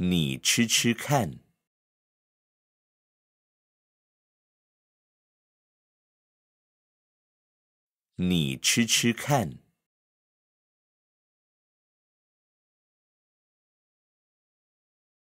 你吃吃看，你吃吃看。